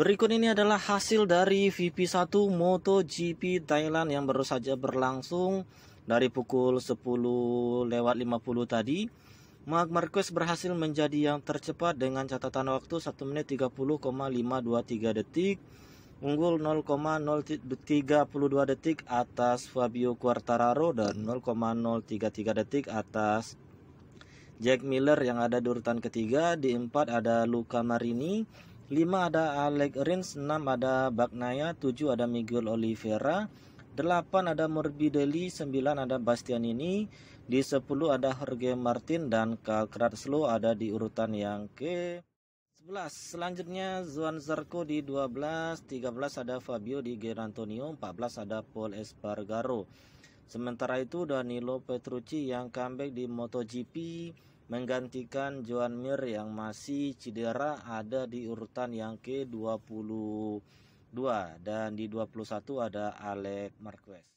Berikut ini adalah hasil dari VP1 MotoGP Thailand yang baru saja berlangsung dari pukul 10 lewat 50 tadi. Mark Marquez berhasil menjadi yang tercepat dengan catatan waktu 1 menit 30,523 detik unggul 0,032 detik atas Fabio Quartararo dan 0,033 detik atas Jack Miller yang ada di urutan ketiga, di empat ada Luca Marini, 5 ada Alec Rins, 6 ada Bagnaya, 7 ada Miguel Oliveira, 8 ada Morbidelli, 9 ada Bastianini, di 10 ada Jorge Martin dan Kratzlo ada di urutan yang ke 11. Selanjutnya Zuan Zarco di 12, 13 ada Fabio di Gerantonio, 14 ada Paul Espargaro. Sementara itu Danilo Petrucci yang comeback di MotoGP menggantikan Joan Mir yang masih cedera ada di urutan yang ke-22 dan di 21 ada Alec Marquez.